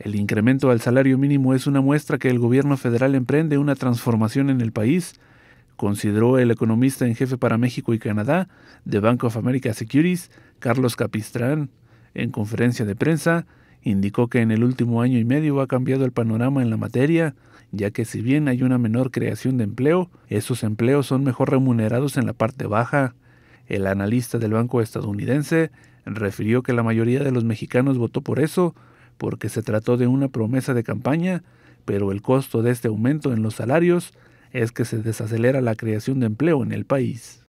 El incremento al salario mínimo es una muestra que el gobierno federal emprende una transformación en el país, consideró el economista en jefe para México y Canadá de Bank of America Securities, Carlos Capistrán. En conferencia de prensa, indicó que en el último año y medio ha cambiado el panorama en la materia, ya que si bien hay una menor creación de empleo, esos empleos son mejor remunerados en la parte baja. El analista del banco estadounidense refirió que la mayoría de los mexicanos votó por eso, porque se trató de una promesa de campaña, pero el costo de este aumento en los salarios es que se desacelera la creación de empleo en el país.